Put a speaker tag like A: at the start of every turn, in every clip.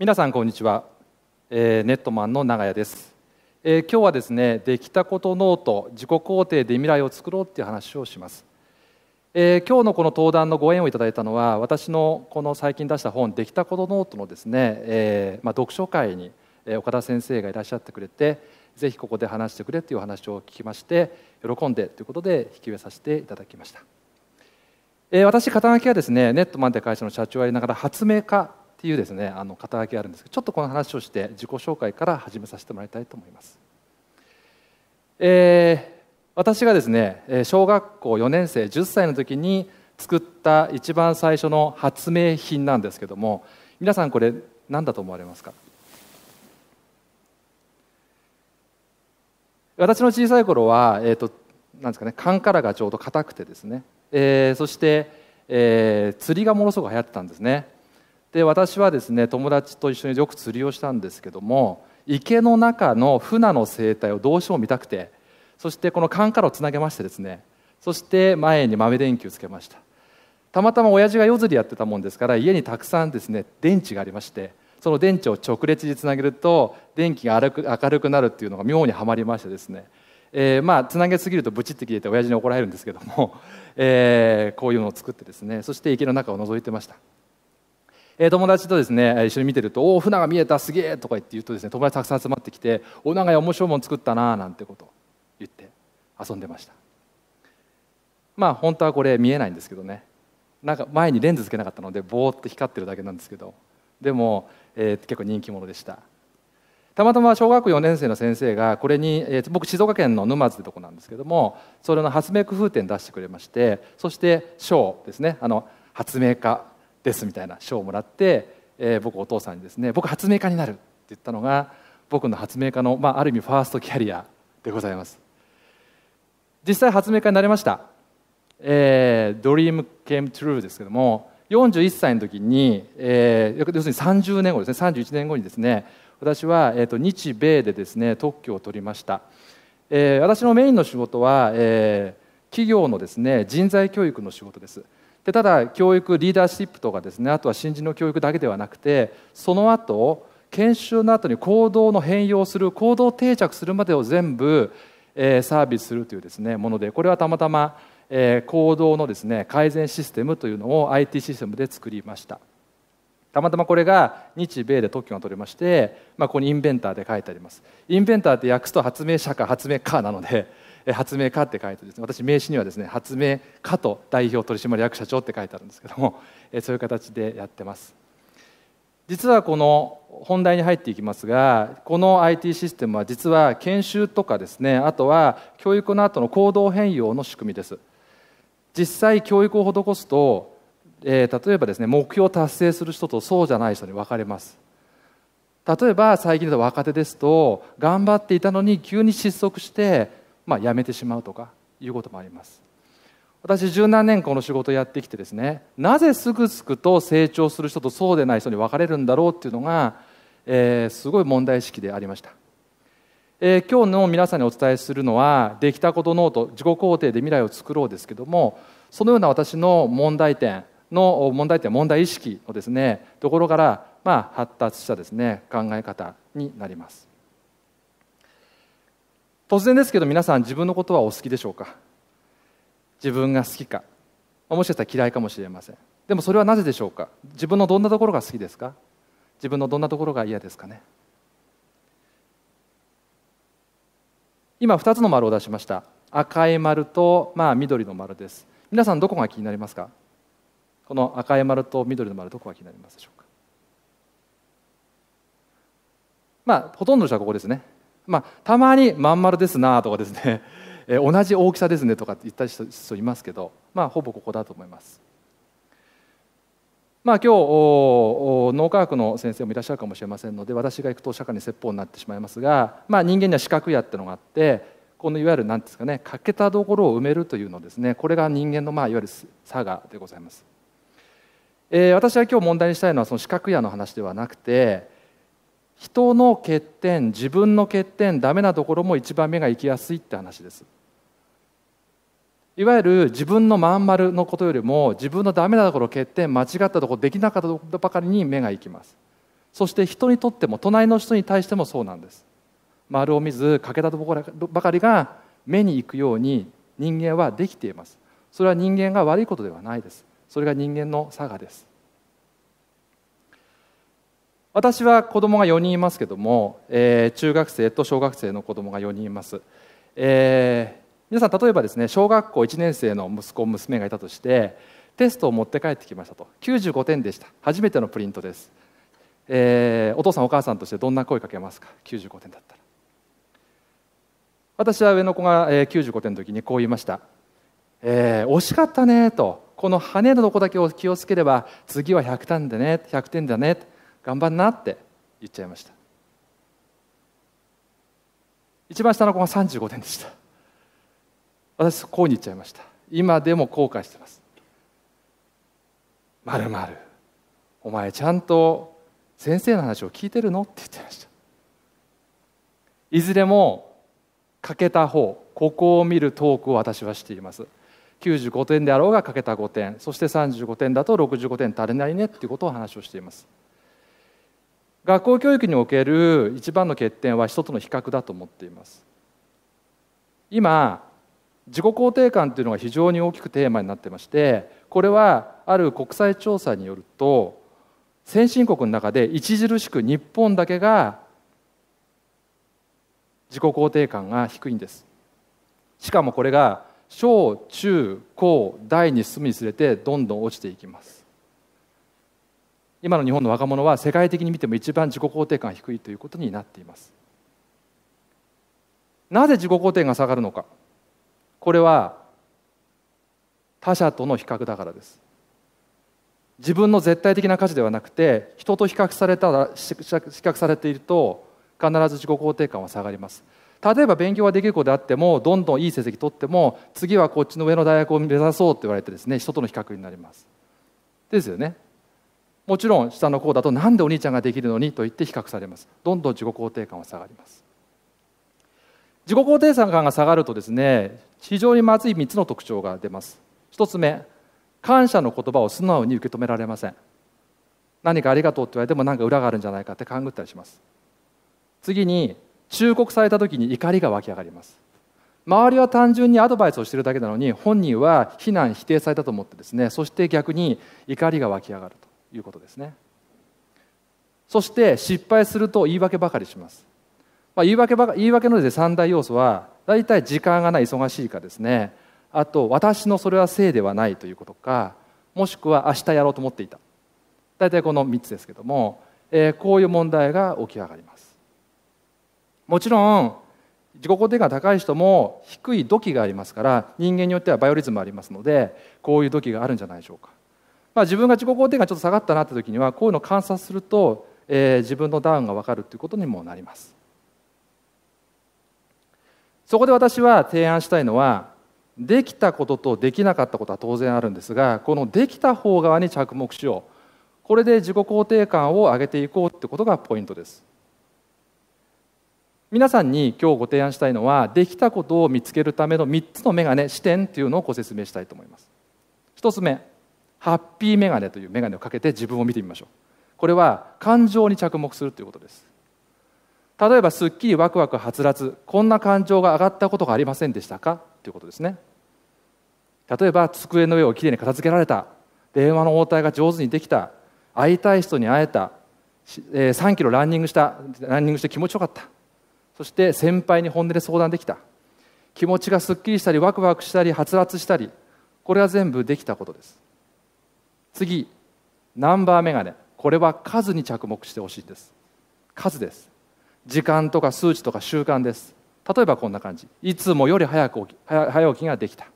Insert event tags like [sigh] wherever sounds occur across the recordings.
A: 皆さんこんにちは、えー、ネットマンの長屋です、えー、今日はですねできたことノート自己肯定で未来を作ろうっていう話をします、えー、今日のこの登壇のご縁をいただいたのは私のこの最近出した本できたことノートのですね、えー、まあ読書会に岡田先生がいらっしゃってくれてぜひここで話してくれという話を聞きまして喜んでということで引き上けさせていただきました、えー、私肩書きはですねネットマンって会社の社長をやりながら発明家っていうですねあの肩書きがあるんですけどちょっとこの話をして自己紹介から始めさせてもらいたいと思います。えー、私がですね小学校4年生10歳の時に作った一番最初の発明品なんですけども皆さんこれ何だと思われますか私の小さい頃は、えーと、となんですかね缶からがちょうど硬くてですね、えー、そして、えー、釣りがものすごく流行ってたんですねで私はですね友達と一緒によく釣りをしたんですけども池の中の船の生態をどうしても見たくてそしてこの缶からをつなげましてですねそして前に豆電球をつけましたたまたま親父が夜釣りやってたもんですから家にたくさんですね電池がありましてその電池を直列につなげると電気が明るくなるっていうのが妙にはまりましてですねえー、まあつなげすぎるとブチって切れて親父に怒られるんですけども、[laughs] えー、こういうのを作ってですねそして池の中を覗いてました友達とですね一緒に見てると「おお船が見えたすげえ!」とか言って言うとですね友達たくさん集まってきて「お長屋面白いもん作ったな」なんてこと言って遊んでましたまあ本当はこれ見えないんですけどねなんか前にレンズつけなかったのでぼーっと光ってるだけなんですけどでも、えー、結構人気者でしたたまたま小学4年生の先生がこれに、えー、僕静岡県の沼津ってとこなんですけどもそれの発明工夫展出してくれましてそして賞ですねあの発明家ですみたいな賞をもらって、えー、僕お父さんにですね僕発明家になるって言ったのが僕の発明家の、まあ、ある意味ファーストキャリアでございます実際発明家になりました、えー、ドリーム came true ですけども41歳の時に、えー、要するに30年後ですね31年後にですね私は、えーと、と日米でですね特許を取りました、えー、私のメインの仕事は、えー、企業のですね人材教育の仕事ですでただ教育リーダーシップとかですねあとは新人の教育だけではなくてその後研修の後に行動の変容する行動定着するまでを全部、えー、サービスするというですねものでこれはたまたま、えー、行動のですね改善システムというのを IT システムで作りましたたまたまこれが日米で特許が取れまして、まあ、ここにインベンターで書いてありますインベンターって訳すと発明者か発明家なので発明家って書いてですね私名刺にはですね発明家と代表取締役社長って書いてあるんですけども [laughs] そういう形でやってます実はこの本題に入っていきますがこの IT システムは実は研修とかですねあとは教育の後の行動変容の仕組みです実際教育を施すと、えー、例えばですね目標を達成する人とそうじゃない人に分かれます例えば最近だと若手ですと頑張っていたのに急に失速してまあ、辞めてしまうとかいうこともあります私十何年この仕事をやってきてですねなぜすぐすぐと成長する人とそうでない人に分かれるんだろうっていうのが、えー、すごい問題意識でありました、えー、今日の皆さんにお伝えするのは「できたことノート自己肯定で未来を作ろう」ですけどもそのような私の問題点の問題点問題意識のですねところから、まあ、発達したですね考え方になります突然ですけど皆さん自分のことはお好きでしょうか自分が好きかもしかしたら嫌いかもしれませんでもそれはなぜでしょうか自分のどんなところが好きですか自分のどんなところが嫌ですかね今2つの丸を出しました赤い丸と、まあ、緑の丸です皆さんどこが気になりますかこの赤い丸と緑の丸どこが気になりますでしょうかまあほとんどの人はここですねまあ、たまに「まん丸ですな」とかですね [laughs] 同じ大きさですねとかって言った人いますけど、まあ、ほぼここだと思います。まあ、今日脳科学の先生もいらっしゃるかもしれませんので私が行くと社会に説法になってしまいますが、まあ、人間には視覚やっていうのがあってこのいわゆる何ですかね欠けたところを埋めるというのですねこれが人間のまあいわゆる差がでございます。えー、私は今日問題にしたいのはその視覚野の話ではなくて人の欠点自分の欠点ダメなところも一番目が行きやすいって話ですいわゆる自分のまん丸のことよりも自分のダメなところ欠点間違ったところできなかったところばかりに目が行きますそして人にとっても隣の人に対してもそうなんです丸を見ず欠けたところばかりが目に行くように人間はできていますそれは人間が悪いことではないですそれが人間の差がです私は子供が4人いますけども、えー、中学生と小学生の子供が4人います、えー、皆さん例えばですね小学校1年生の息子娘がいたとしてテストを持って帰ってきましたと95点でした初めてのプリントです、えー、お父さんお母さんとしてどんな声かけますか95点だったら私は上の子が95点の時にこう言いました「えー、惜しかったね」と「この羽のとこだけを気をつければ次は100点でね100点だね」頑張んなって言っちゃいました一番下の子が35点でした私こうに言っちゃいました今でも後悔してますまるまるお前ちゃんと先生の話を聞いてるのって言っちゃいましたいずれも欠けた方ここを見るトークを私はしています95点であろうが欠けた5点そして35点だと65点足りないねっていうことを話をしています学校教育における一番の欠点は人との比較だと思っています今自己肯定感というのが非常に大きくテーマになってましてこれはある国際調査によると先進国の中で著しく日本だけが自己肯定感が低いんですしかもこれが小中高大に進むにつれてどんどん落ちていきます今の日本の若者は世界的に見ても一番自己肯定感が低いということになっていますなぜ自己肯定が下がるのかこれは他者との比較だからです自分の絶対的な価値ではなくて人と比較されたら比較されていると必ず自己肯定感は下がります例えば勉強ができる子であってもどんどんいい成績取っても次はこっちの上の大学を目指そうって言われてですね人との比較になりますですよねもちろん下の子だとなんでお兄ちゃんができるのにと言って比較されますどんどん自己肯定感は下がります自己肯定感が下がるとですね非常にまずい3つの特徴が出ます1つ目感謝の言葉を素直に受け止められません何かありがとうって言われても何か裏があるんじゃないかって勘ぐったりします次に忠告された時に怒りが湧き上がります周りは単純にアドバイスをしてるだけなのに本人は非難否定されたと思ってですねそして逆に怒りが湧き上がるということですねそして失敗すると言い訳ばかりします、まあ、言い訳ばか言い訳ので3大要素は大体時間がない忙しいかですねあと私のそれはせいではないということかもしくは明日やろうと思っていた大体この3つですけども、えー、こういう問題が起き上がりますもちろん自己肯定感高い人も低い土器がありますから人間によってはバイオリズムありますのでこういう土器があるんじゃないでしょうかまあ、自分が自己肯定感ちょっと下がったなって時にはこういうのを観察すると、えー、自分のダウンが分かるということにもなりますそこで私は提案したいのはできたこととできなかったことは当然あるんですがこのできた方側に着目しようこれで自己肯定感を上げていこうってことがポイントです皆さんに今日ご提案したいのはできたことを見つけるための3つの眼鏡視点っていうのをご説明したいと思います1つ目ハッピーメガネというメガネをかけて自分を見てみましょうこれは感情に着目するということです例えばすっきりワクワクはつらつこんな感情が上がったことがありませんでしたかということですね例えば机の上をきれいに片付けられた電話の応対が上手にできた会いたい人に会えた3キロランニングしたランニングして気持ちよかったそして先輩に本音で相談できた気持ちがすっきりしたりワクワクしたりはつらつしたりこれは全部できたことです次ナンバーメガネこれは数に着目してほしいんです数です時間とか数値とか習慣です例えばこんな感じいつもより早く起き早起きができた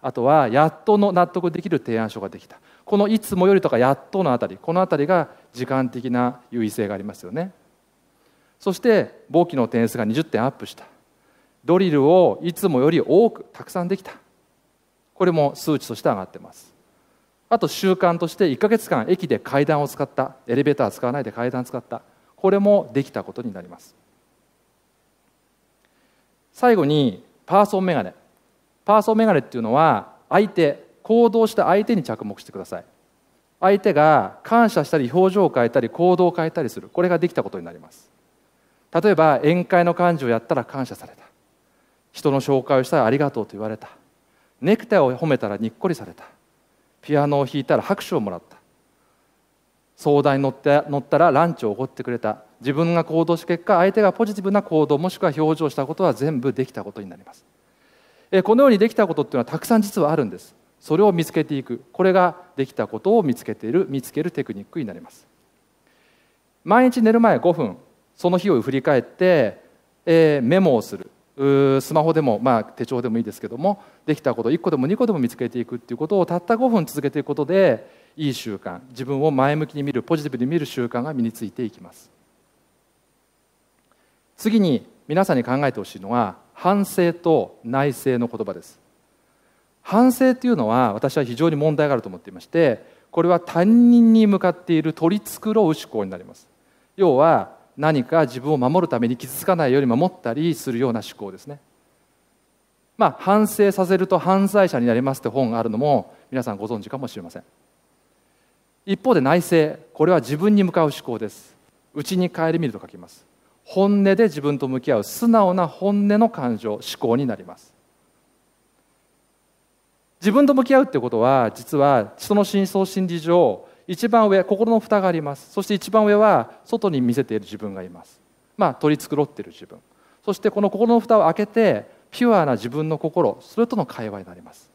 A: あとはやっとの納得できる提案書ができたこのいつもよりとかやっとのあたりこのあたりが時間的な優位性がありますよねそして簿記の点数が20点アップしたドリルをいつもより多くたくさんできたこれも数値として上がってますあと習慣として1ヶ月間駅で階段を使ったエレベーター使わないで階段使ったこれもできたことになります最後にパーソンメガネパーソンメガネっていうのは相手行動した相手に着目してください相手が感謝したり表情を変えたり行動を変えたりするこれができたことになります例えば宴会の幹事をやったら感謝された人の紹介をしたらありがとうと言われたネクタイを褒めたらにっこりされたピアノを弾いたら拍手をもらった相談に乗って乗ったらランチを奢ってくれた自分が行動した結果相手がポジティブな行動もしくは表情したことは全部できたことになりますこのようにできたことっていうのはたくさん実はあるんですそれを見つけていくこれができたことを見つけている見つけるテクニックになります毎日寝る前5分その日を振り返って、えー、メモをするスマホでも、まあ、手帳でもいいですけどもできたこと1個でも2個でも見つけていくっていうことをたった5分続けていくことでいい習慣自分を前向きに見るポジティブに見る習慣が身についていきます次に皆さんに考えてほしいのは反省と内省の言葉です反省っていうのは私は非常に問題があると思っていましてこれは担任に向かっている取り繕う思考になります要は何か自分を守るために傷つかないように守ったりするような思考ですねまあ反省させると犯罪者になりますって本があるのも皆さんご存知かもしれません一方で内省これは自分に向かう思考です内に顧みると書きます本音で自分と向き合う素直な本音の感情思考になります自分と向き合うってことは実は人の深層心理上一番上心の蓋がありますそして一番上は外に見せている自分がいますまあ取り繕っている自分そしてこの心の蓋を開けてピュアな自分の心それとの会話になります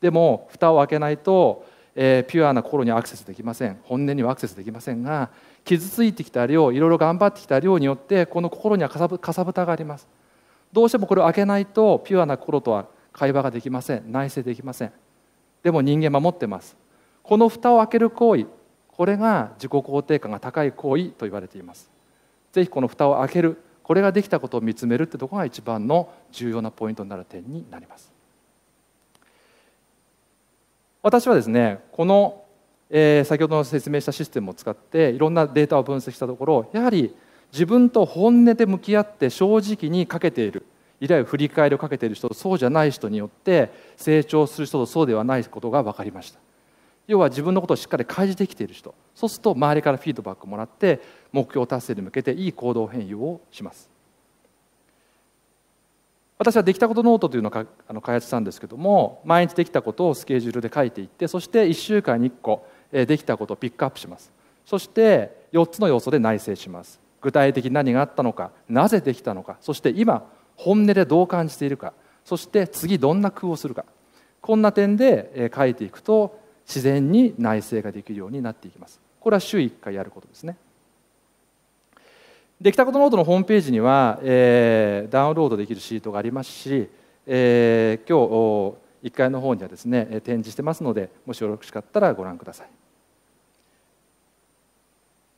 A: でも蓋を開けないと、えー、ピュアな心にアクセスできません本音にはアクセスできませんが傷ついてきた量いろいろ頑張ってきた量によってこの心にはかさぶたがありますどうしてもこれを開けないとピュアな心とは会話ができません内省できませんでも人間守ってますこの蓋を開ける行為これが自己肯定感が高い行為と言われていますぜひこの蓋を開けるこれができたことを見つめるってとこが一番の重要なポイントになる点になります私はですねこの、えー、先ほどの説明したシステムを使っていろんなデータを分析したところやはり自分と本音で向き合って正直にかけている以来振り返りをかけている人とそうじゃない人によって成長する人とそうではないことが分かりました要は自分のことをしっかり開示できている人そうすると周りからフィードバックもらって目標達成に向けていい行動変容をします私はできたことノートというのを開発したんですけども毎日できたことをスケジュールで書いていってそして1週間に1個できたことをピックアップしますそして4つの要素で内省します具体的に何があったのかなぜできたのかそして今本音でどう感じているかそして次どんな工夫をするかこんな点で書いていくと自然に内省ができるようになっていきますこれは週1回やることですねできたことノートのホームページには、えー、ダウンロードできるシートがありますし、えー、今日1階の方にはですね展示してますのでもしよろしかったらご覧ください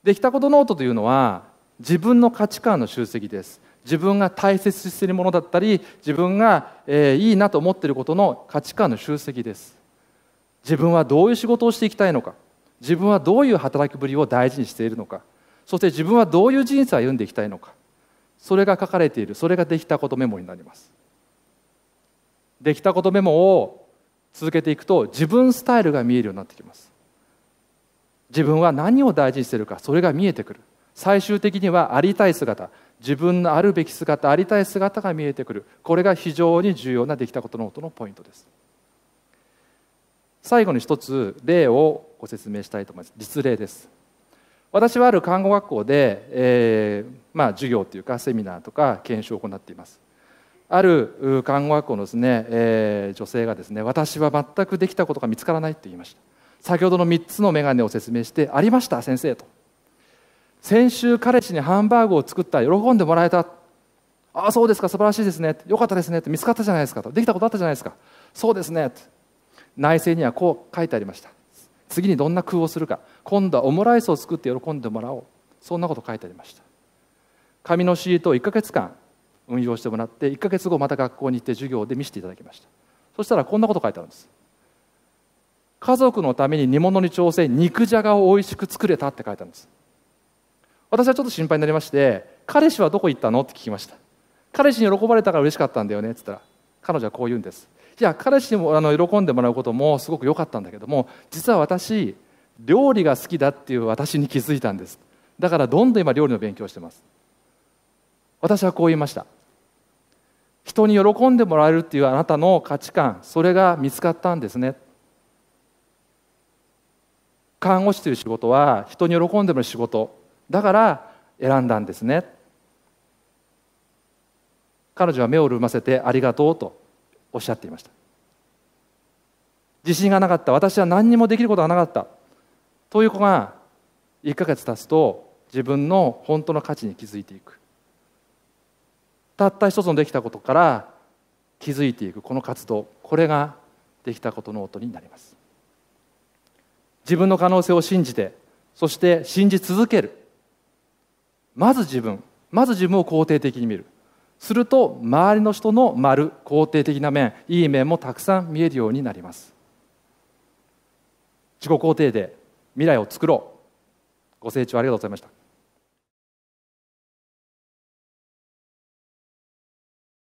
A: できたことノートというのは自分の価値観の集積です自分が大切にしているものだったり自分が、えー、いいなと思っていることの価値観の集積です自分はどういう仕事をしていきたいのか自分はどういう働きぶりを大事にしているのかそして自分はどういう人生を歩んでいきたいのかそれが書かれているそれができたことメモになりますできたことメモを続けていくと自分スタイルが見えるようになってきます自分は何を大事にしているかそれが見えてくる最終的にはありたい姿自分のあるべき姿ありたい姿が見えてくるこれが非常に重要なできたことノートのポイントです最後に一つ例をご説明したいと思います実例です私はある看護学校で、えー、まあ、授業というかセミナーとか研修を行っていますある看護学校のですね、えー、女性がですね私は全くできたことが見つからないと言いました先ほどの3つの眼鏡を説明してありました先生と先週彼氏にハンバーグを作った喜んでもらえたああそうですか素晴らしいですねよかったですねって見つかったじゃないですかとできたことあったじゃないですかそうですねって内政にはこう書いてありました次にどんな工夫をするか今度はオムライスを作って喜んでもらおうそんなこと書いてありました紙のシートを1ヶ月間運用してもらって1ヶ月後また学校に行って授業で見せていただきましたそしたらこんなこと書いてあるんです家族のために煮物に挑戦肉じゃがを美味しく作れたって書いてあるんです私はちょっと心配になりまして彼氏はどこ行ったのって聞きました彼氏に喜ばれたから嬉しかったんだよねって言ったら彼女はこう言うんですじゃあ彼氏にもあの喜んでもらうこともすごく良かったんだけども実は私料理が好きだっていう私に気づいたんですだからどんどん今料理の勉強してます私はこう言いました人に喜んでもらえるっていうあなたの価値観それが見つかったんですね看護師という仕事は人に喜んでもらう仕事だから選んだんですね彼女は目を潤ませてありがとうとおっしゃっていました自信がなかった私は何にもできることがなかったという子が1ヶ月経つと自分の本当の価値に気づいていくたった一つのできたことから気づいていくこの活動これができたことの音になります自分の可能性を信じてそして信じ続けるまず自分まず自分を肯定的に見るすると周りの人の丸肯定的な面いい面もたくさん見えるようになります自己肯定で未来を作ろうご清聴ありがとうございました